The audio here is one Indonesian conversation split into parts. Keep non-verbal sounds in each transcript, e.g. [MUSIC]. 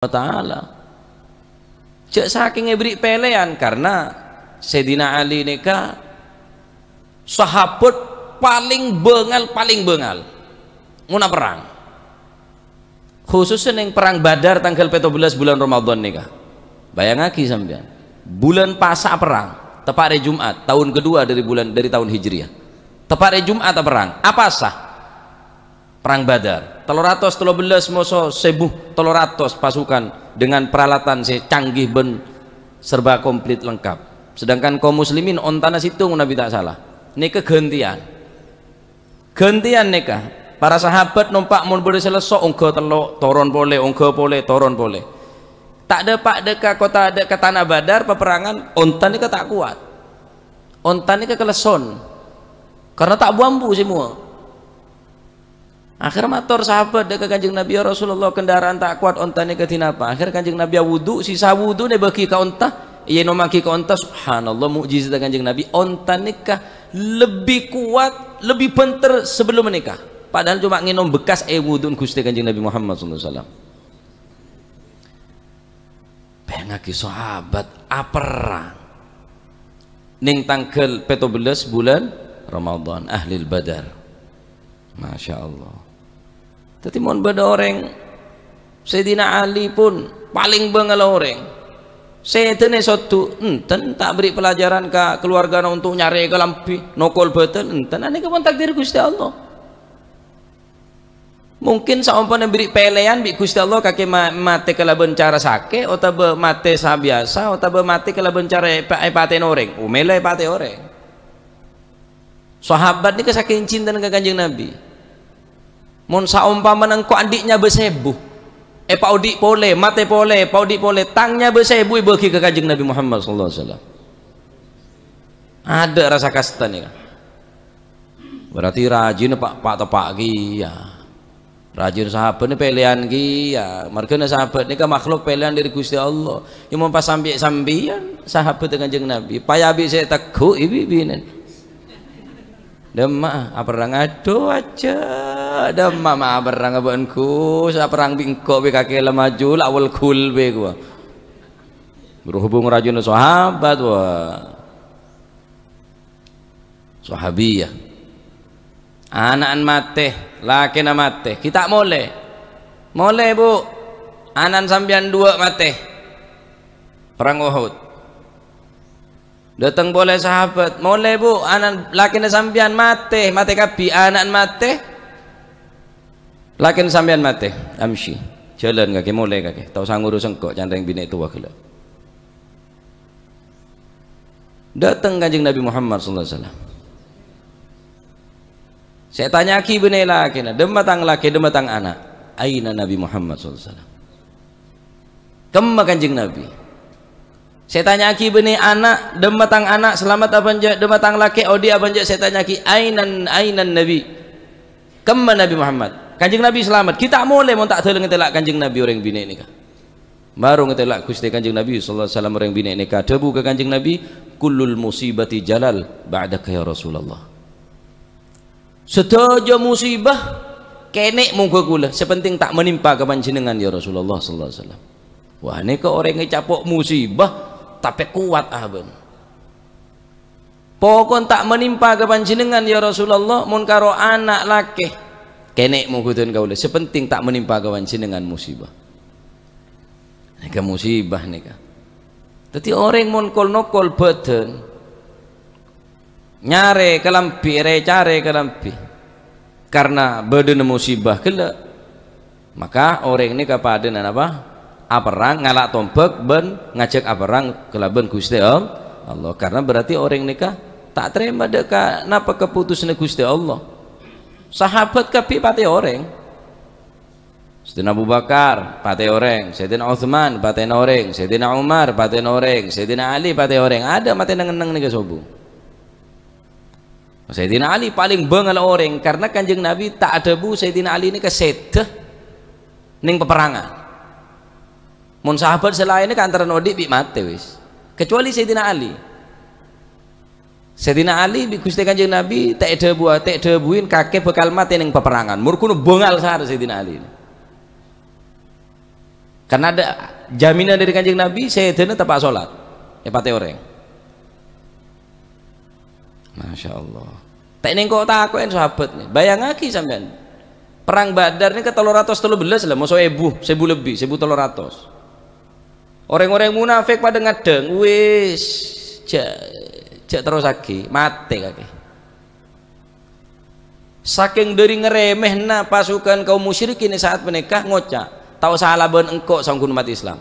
wa taala. Cek saking ngebrik pelean karena sedina Ali neka sahabat paling bengal paling bengal muna perang khususnya yang perang badar tanggal 17 bulan Ramadan neka, bayang lagi sampean bulan pasa perang tepat hari Jumat tahun kedua dari bulan dari tahun Hijriah tepat hari Jumat perang apa sah perang badar teluratos Telobelas, moso sebuh teluratos pasukan dengan peralatan si canggih, ben serba komplit lengkap sedangkan kaum muslimin on situ, nabi tak salah ini kegentian gantian nikah para sahabat numpak mun boleh selesok ungga telok toron boleh ungga boleh toron boleh tak ada pak deka kota ada ke tanah badar peperangan ontan ini tak kuat ontan ini keleson karena tak bambu semua akhir motor sahabat dekat kanjeng Nabi ya Rasulullah kendaraan tak kuat ontane katina apa akhir kanjeng Nabi ya wudu sisa wudu ne bagi ka onta iya no maki ka onta subhanallah mukjizat kanjeng Nabi onta nikah lebih kuat lebih penter sebelum menikah padahal cuma nginom bekas air eh, wudun gusti kanjeng Nabi Muhammad SAW pengaki sahabat aperan ning tanggal petobelas bulan Ramadan ahli badar Masya Allah tapi mohon pada orang Sayyidina Ali pun paling bengal orang Sayyidina satu enten tak beri pelajaran ke keluarga untuk nyari ke lampi nokol betul enten ini kapan takdir Gusti Allah mungkin yang beri pelean bi Gusti Allah kaki mati kala bencara sake atau mati sabiasa atau mati kala bencara epaten orang umele epaten orang sahabat ini kesaking cinta dengan kanjeng Nabi mun saumpama engko adiknya besebu eh pak di pole mate pole pak di pole tangnya besebu bagi ke kanjeng Nabi Muhammad sallallahu alaihi wasallam ada rasa kasta nih berarti rajin pak pak tepak ya rajin sahabat ini pilihan ya mereka sahabat ini kan makhluk pilihan dari Gusti Allah yang mau pas sampai sambian sahabat dengan jeng Nabi payah bisa takut ibi binen demak apa ngadu aja ada mama perang abangku, saya perang bingko be kake lemaju lawal kul be gua berhubung rajin sahabat wa sahabiyah anaan mateh laki na mateh kita mole mole bu anan sambian dua mateh perang Uhud datang boleh sahabat mole bu anan laki na sambian mateh mateh kapi anan mateh lakin sampean mate amsi jalan kaki mulai kaki tau sanguru sengkok canteng bine tua kila. datang kanjeng Nabi Muhammad sallallahu alaihi wasallam saya tanya ki benih laki dematang laki dematang anak aina Nabi Muhammad sallallahu alaihi wasallam kanjeng Nabi saya tanya ki bine anak dematang anak selamat apa dematang laki odi apa njak saya tanya ki ainan ainan Nabi kemah Nabi Muhammad kanjeng Nabi selamat kita mulai mau tak tolong ngetelak kanjeng Nabi orang bini nikah baru ngetelak gusti kanjeng Nabi sallallahu alaihi wasallam orang bini nikah debu ke kanjeng Nabi kullul musibati jalal ba'daka ya Rasulullah sedojo musibah kenek monggo kula sepenting tak menimpa ke panjenengan ya Rasulullah sallallahu alaihi wasallam wah ini ke orang ngecapok musibah tapi kuat ah ben pokon tak menimpa ke panjenengan ya Rasulullah mun karo anak lakeh kenek mengkutuan kaula sepenting tak menimpa kawan dengan musibah nikah musibah nikah tapi orang monkol nokol beten nyare kelampi recare kelampi karena beden musibah kelak maka orang ini kepada apa aperang ngalak tompek ben ngajak aperang kelaben gusti Allah karena berarti orang nikah tak terima dekat napa keputusan Gusti Allah sahabat kabeh pate orang. Sayyidina Abu Bakar pate orang, Sayyidina Uthman pate orang, Sayyidina Umar pate orang, Sayyidina Ali pate orang. ada mati neng-neng nih kesobu. Sayyidina Ali paling bangal orang karena kanjeng Nabi tak ada bu Sayyidina Ali ini kesedeh neng peperangan mun sahabat selainnya antara nodik bi mate wis kecuali Sayyidina Ali Sayyidina Ali Gusti Kanjeng Nabi tak ada buah tak ada buin kakek bekal mati ning peperangan. Murkuno bengal sar Sayyidina Ali. Karena ada jaminan dari Kanjeng Nabi Sayyidina tepat salat. Ya pate orang. Masya Allah. Tak ning aku yang sahabat nih. Bayang lagi sampean. Perang Badar ini ke 313 lah, musuh ibu, sebu lebih, sebu ratus. Orang-orang munafik pada ngadeng, wis, jah jak terus lagi mati kaki saking dari ngeremeh na pasukan kaum musyrik ini saat menikah ngocak tahu salah ben engkau sangkun umat Islam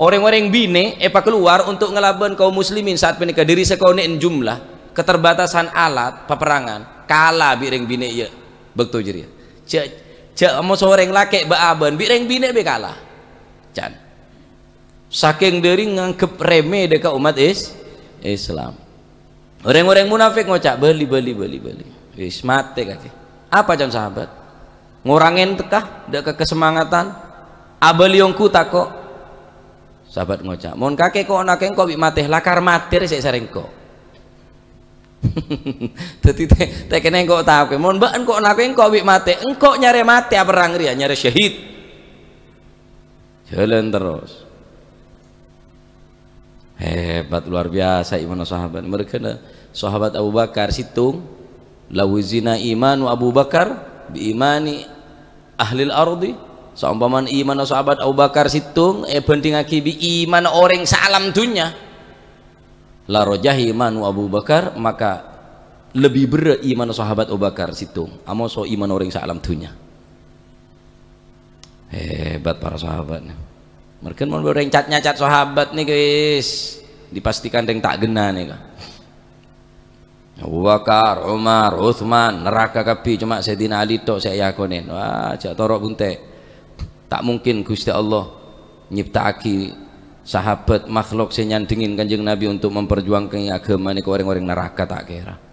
orang-orang bine epa keluar untuk ngelaban kaum muslimin saat menikah dari sekonen jumlah keterbatasan alat peperangan kalah biring bine ya betul jadi ya. cek cek mau soreng laki baaban biring bine be kalah can saking dari nganggep remeh deka umat is Islam orang-orang munafik ngocak beli beli beli beli wis mati kaki apa jam sahabat ngurangin tekah dekak ke kesemangatan abeliongku kok, sahabat ngocak Mohon kakek kok anaknya kok mati lakar matir saya sering kok jadi [LAUGHS] teh kena engkau tahu Mohon mbak kok anakku engkau bi mati engkau nyari mati apa rangria ya? nyari syahid jalan terus hebat luar biasa iman sahabat mereka sahabat Abu Bakar situng lawizina imanu Abu Bakar biimani ahli ardi seumpama iman sahabat Abu Bakar situng eh penting aki bi iman orang salam dunia la rojahi imanu Abu Bakar maka lebih berat iman sahabat Abu Bakar situng amo so iman orang salam dunia hebat para sahabatnya mereka mau goreng catnya cat sahabat nih guys dipastikan yang tak gena nih kak Abu Bakar, Umar, Uthman, neraka kapi cuma Sayyidina Ali tok saya yakonin. Wah, cak torok bunte. Tak mungkin Gusti Allah nyiptaki sahabat makhluk senyandingin kanjeng Nabi untuk memperjuangkan agama ke orang-orang neraka tak kira.